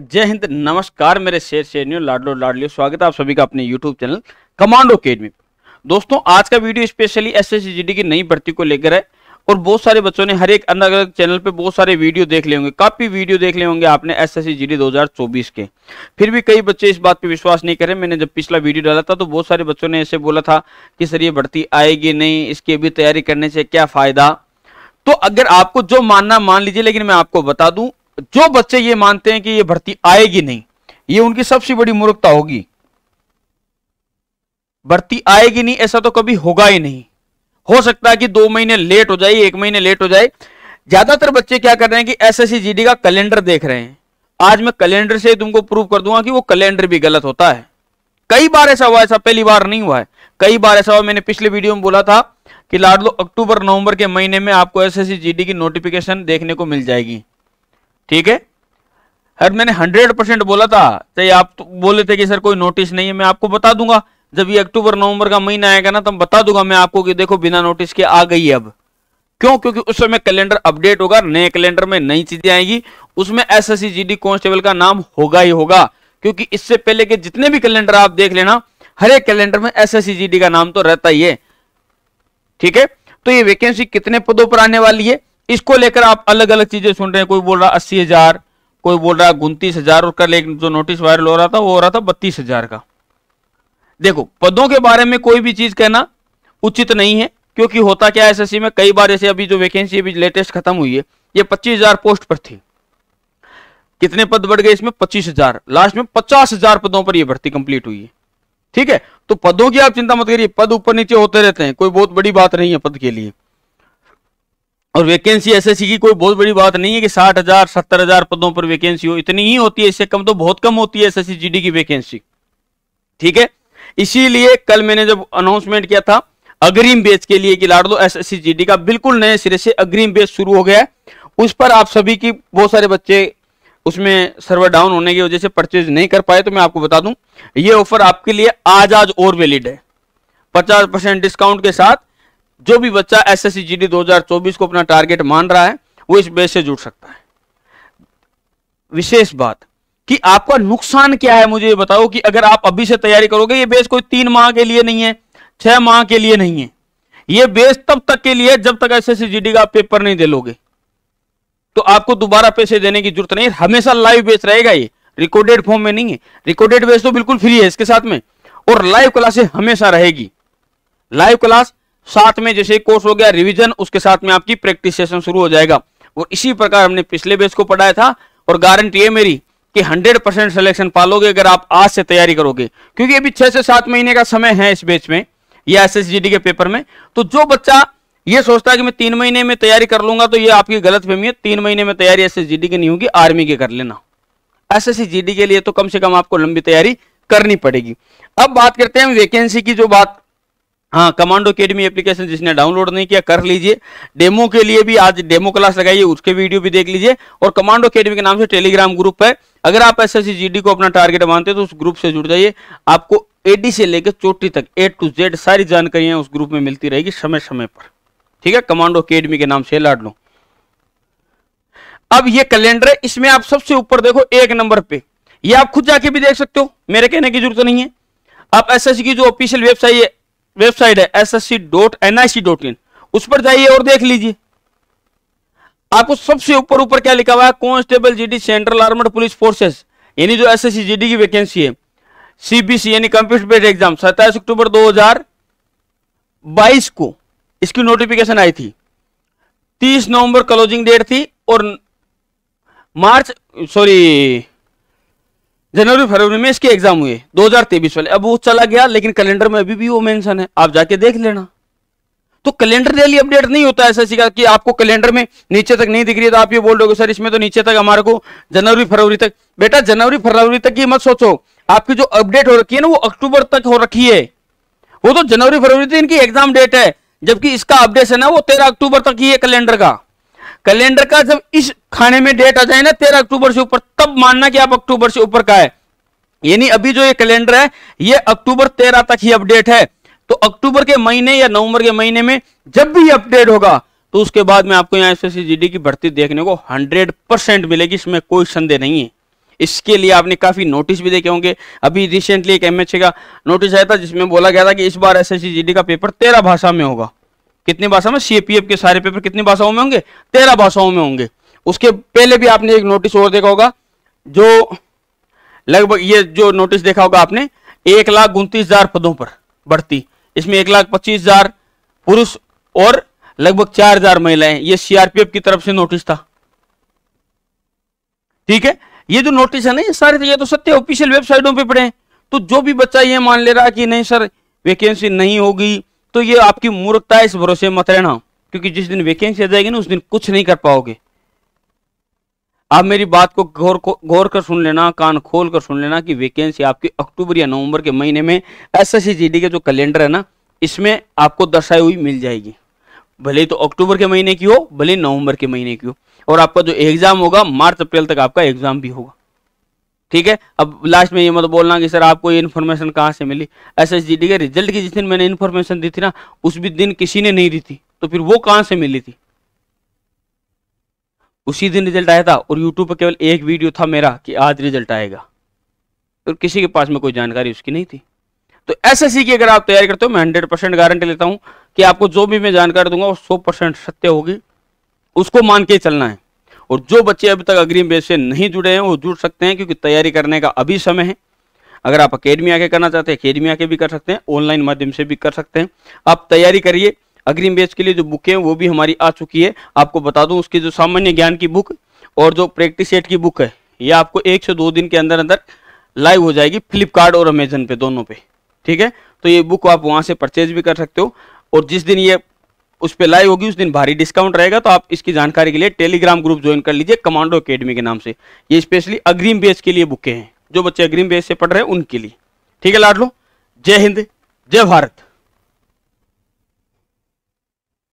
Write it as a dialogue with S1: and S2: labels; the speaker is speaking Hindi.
S1: जय हिंद नमस्कार मेरे शेर शेरनियो लाडलो लाडलियो स्वागत है आप सभी का अपने यूट्यूब चैनल कमांडो अकेडमी पर दोस्तों आज का वीडियो स्पेशली एस एस की नई भर्ती को लेकर है और बहुत सारे बच्चों ने हर एक अलग अलग चैनल पे बहुत सारे वीडियो देख लिए होंगे काफी वीडियो देख लिए होंगे आपने एस एस सी के फिर भी कई बच्चे इस बात पे विश्वास नहीं करें मैंने जब पिछला वीडियो डाला था तो बहुत सारे बच्चों ने ऐसे बोला था कि सर ये भर्ती आएगी नहीं इसकी अभी तैयारी करने से क्या फायदा तो अगर आपको जो मानना मान लीजिए लेकिन मैं आपको बता दूं जो बच्चे ये मानते हैं कि ये भर्ती आएगी नहीं ये उनकी सबसे बड़ी मूर्खता होगी भर्ती आएगी नहीं ऐसा तो कभी होगा ही नहीं हो सकता है कि दो महीने लेट हो जाए एक महीने लेट हो जाए ज्यादातर बच्चे क्या कर रहे हैं कि एस एस का कैलेंडर देख रहे हैं आज मैं कैलेंडर से तुमको प्रूव कर दूंगा कि वो कैलेंडर भी गलत होता है कई बार ऐसा हुआ ऐसा पहली बार नहीं हुआ है कई बार ऐसा हुआ मैंने पिछले वीडियो में बोला था कि लाडलो अक्टूबर नवंबर के महीने में आपको एस एस की नोटिफिकेशन देखने को मिल जाएगी ठीक है हर मैंने हंड्रेड परसेंट बोला था चाहे तो आप तो बोले थे कि सर कोई नोटिस नहीं है मैं आपको बता दूंगा जब ये अक्टूबर नवंबर का महीना आएगा ना तो बता दूंगा मैं आपको कि देखो बिना नोटिस के आ गई अब क्यों क्योंकि उस समय कैलेंडर अपडेट होगा नए कैलेंडर में नई चीजें आएंगी उसमें एस एस कांस्टेबल का नाम होगा ही होगा क्योंकि इससे पहले के जितने भी कैलेंडर आप देख लेना हर एक कैलेंडर में एस एस का नाम तो रहता ही है ठीक है तो ये वैकेंसी कितने पदों पर आने वाली है इसको लेकर आप अलग अलग चीजें सुन रहे हैं कोई बोल रहा अस्सी हजार कोई बोल रहा उनतीस हजार और कल एक जो नोटिस वायरल हो रहा था वो हो रहा था बत्तीस हजार का देखो पदों के बारे में कोई भी चीज कहना उचित नहीं है क्योंकि होता क्या है एसएससी में कई बार ऐसे अभी जो वैकेंसी अभी लेटेस्ट खत्म हुई है ये पच्चीस हजार पोस्ट पर थी कितने पद बढ़ गए इसमें पच्चीस हजार लास्ट में पचास हजार पदों पर यह भर्ती कंप्लीट हुई है ठीक है तो पदों की आप चिंता मत करिए पद ऊपर नीचे होते रहते हैं कोई बहुत बड़ी बात नहीं है पद के लिए और वैकेंसी एसएससी की कोई बहुत बड़ी बात नहीं है कि साठ हजार सत्तर हजार पदों पर वैकेंसी हो इतनी ही होती है इससे कम तो बहुत कम होती है एसएससी जीडी की वैकेंसी ठीक है इसीलिए कल मैंने जब अनाउंसमेंट किया था अग्रिम बेच के लिए कि लाड़ दो एस एस का बिल्कुल नए सिरे से अग्रिम बेच शुरू हो गया है उस पर आप सभी की बहुत सारे बच्चे उसमें सर्वर डाउन होने की वजह से परचेज नहीं कर पाए तो मैं आपको बता दूं ये ऑफर आपके लिए आज आज और वैलिड है पचास परसेंट डिस्काउंट के साथ जो भी बच्चा एस एस 2024 को अपना टारगेट मान रहा है वो इस बेस से जुड़ सकता है विशेष बात कि आपका नुकसान क्या है मुझे ये बताओ कि अगर आप अभी से तैयारी करोगे ये बेस कोई तीन माह के लिए नहीं है छह माह के लिए नहीं है ये बेस तब तक के लिए जब तक एस एस का आप पेपर नहीं दे लोगे तो आपको दोबारा पैसे देने की जरूरत नहीं हमेशा लाइव बेस रहेगा ये रिकॉर्डेड फॉर्म में नहीं है रिकॉर्डेड बेस तो बिल्कुल फ्री है इसके साथ में और लाइव क्लासे हमेशा रहेगी लाइव क्लास साथ में जैसे कोर्स हो गया रिवीजन उसके साथ में आपकी प्रैक्टिस सेशन शुरू हो जाएगा और इसी प्रकार हमने पिछले बैच को पढ़ाया था और गारंटी है मेरी कि 100 परसेंट सिलेक्शन पालोगे अगर आप आज से तैयारी करोगे क्योंकि अभी छह से सात महीने का समय है इस बेच में या एस के पेपर में तो जो बच्चा ये सोचता है कि मैं तीन महीने में तैयारी कर लूंगा तो ये आपकी गलत है तीन महीने में तैयारी एस की नहीं होगी आर्मी की कर लेना एस एस के लिए तो कम से कम आपको लंबी तैयारी करनी पड़ेगी अब बात करते हैं वैकेंसी की जो बात हाँ कमांडो अकेडमी एप्लीकेशन जिसने डाउनलोड नहीं किया कर लीजिए डेमो के लिए भी आज डेमो क्लास लगाइए उसके वीडियो भी देख लीजिए और कमांडो अकेडमी के नाम से टेलीग्राम ग्रुप है अगर आप एस एस जीडी को अपना टारगेट मानते हैं तो उस ग्रुप से जुड़ जाइए आपको एडी से लेकर चोटी तक ए टू जेड सारी जानकारियां उस ग्रुप में मिलती रहेगी समय समय पर ठीक है कमांडो अकेडमी के नाम से लाड लो अब ये कैलेंडर है इसमें आप सबसे ऊपर देखो एक नंबर पे ये आप खुद जाके भी देख सकते हो मेरे कहने की जरूरत नहीं है आप एसएससी की जो ऑफिशियल वेबसाइट है वेबसाइट है S S C dot N I C dot in उस पर जाइए और देख लीजिए आपको सबसे ऊपर ऊपर क्या लिखा हुआ है constable GD central armed police forces यानी जो एस एस सी जीडी की वैकेंसी है सीबीसी यानी कंप्यूटर बेस्ड एग्जाम सत्ताईस अक्टूबर 2022 को इसकी नोटिफिकेशन आई थी तीस नवंबर क्लोजिंग डेट थी और मार्च सॉरी जनवरी फरवरी में इसके एग्जाम हुए 2023 वाले अब वो चला गया लेकिन कैलेंडर में अभी भी वो मेंशन है आप जाके देख लेना तो कैलेंडर डेली अपडेट नहीं होता ऐसा सीखा कि आपको कैलेंडर में नीचे तक नहीं दिख रही है तो आप ये बोल रहे हो सर इसमें तो नीचे तक हमारे को जनवरी फरवरी तक बेटा जनवरी फरवरी तक ये मत सोचो आपकी जो अपडेट हो रखी है ना वो अक्टूबर तक हो रखी है वो तो जनवरी फरवरी तक इनकी एग्जाम डेट है जबकि इसका अपडेशन है वो तेरह अक्टूबर तक ही है कैलेंडर का कैलेंडर का जब इस खाने में डेट आ जाए ना तेरह अक्टूबर से ऊपर तब मानना कि आप अक्टूबर से ऊपर का है यानी अभी जो ये कैलेंडर है ये अक्टूबर तेरह तक ही अपडेट है तो अक्टूबर के महीने या नवंबर के महीने में जब भी अपडेट होगा तो उसके बाद में आपको यहाँ एस जीडी की भर्ती देखने को हंड्रेड परसेंट मिलेगी इसमें कोई संदेह नहीं है इसके लिए आपने काफ़ी नोटिस भी देखे होंगे अभी रिसेंटली एक एमएचए का नोटिस आया था जिसमें बोला गया था कि इस बार एस जीडी का पेपर तेरह भाषा में होगा कितनी भाषा में सीएपीएफ के सारे पेपर कितनी भाषाओं में होंगे तेरह भाषाओं में होंगे उसके पहले भी आपने एक नोटिस और देखा होगा जो लगभग ये जो नोटिस देखा होगा आपने एक लाख उनतीस हजार पदों पर बढ़ती इसमें एक लाख पच्चीस हजार पुरुष और लगभग चार हजार महिलाएं ये सीआरपीएफ की तरफ से नोटिस था ठीक है ये जो नोटिस है ना ये सारे ये तो सत्य ऑफिशियल वेबसाइटों पे पड़े हैं तो जो भी बच्चा ये मान ले रहा कि नहीं सर वैकेंसी नहीं होगी तो ये आपकी मूर्खता है इस भरोसे मत रहना क्योंकि जिस दिन वैकेंसी आ जाएगी ना उस दिन कुछ नहीं कर पाओगे आप मेरी बात को गौर को गौर कर सुन लेना कान खोल कर सुन लेना कि वैकेंसी आपकी अक्टूबर या नवंबर के महीने में एस एस के जो कैलेंडर है ना इसमें आपको दर्शाई हुई मिल जाएगी भले तो अक्टूबर के महीने की हो भले नवंबर के महीने की हो और आपका जो एग्जाम होगा मार्च अप्रैल तक आपका एग्जाम भी होगा ठीक है अब लास्ट में ये मत बोलना कि सर आपको ये इन्फॉर्मेशन कहाँ से मिली एस एस के रिजल्ट की जिस दिन मैंने इन्फॉर्मेशन दी थी ना उस भी दिन किसी ने नहीं दी थी तो फिर वो कहाँ से मिली थी उसी दिन रिजल्ट आया था और यूट्यूब पर केवल एक वीडियो था मेरा कि आज रिजल्ट आएगा और किसी के पास में कोई जानकारी उसकी नहीं थी तो सी की अगर आप तैयारी करते हो मैं हंड्रेड परसेंट गारंटी लेता हूँ कि आपको जो भी मैं जानकारी दूंगा वो सौ परसेंट सत्य होगी उसको मान के चलना है और जो बच्चे अभी तक अग्रिम बेस से नहीं जुड़े हैं वो जुड़ सकते हैं क्योंकि तैयारी करने का अभी समय है अगर आप अकेडमी आके करना चाहते हैं अकेडमी आके भी कर सकते हैं ऑनलाइन माध्यम से भी कर सकते हैं आप तैयारी करिए अग्रिम बेच के लिए जो बुकें वो भी हमारी आ चुकी है आपको बता दूं उसकी जो सामान्य ज्ञान की बुक और जो प्रैक्टिस सेट की बुक है ये आपको एक से दो दिन के अंदर अंदर लाइव हो जाएगी फ्लिपकार्ट और अमेजन पे दोनों पे ठीक है तो ये बुक आप वहाँ से परचेज भी कर सकते हो और जिस दिन ये उस पर लाइव होगी उस दिन भारी डिस्काउंट रहेगा तो आप इसकी जानकारी के लिए टेलीग्राम ग्रुप ज्वाइन कर लीजिए कमांडो अकेडमी के नाम से ये स्पेशली अग्रिम बेस के लिए बुके हैं जो बच्चे अग्रिम बेस से पढ़ रहे हैं उनके लिए ठीक है लाड लो जय हिंद जय भारत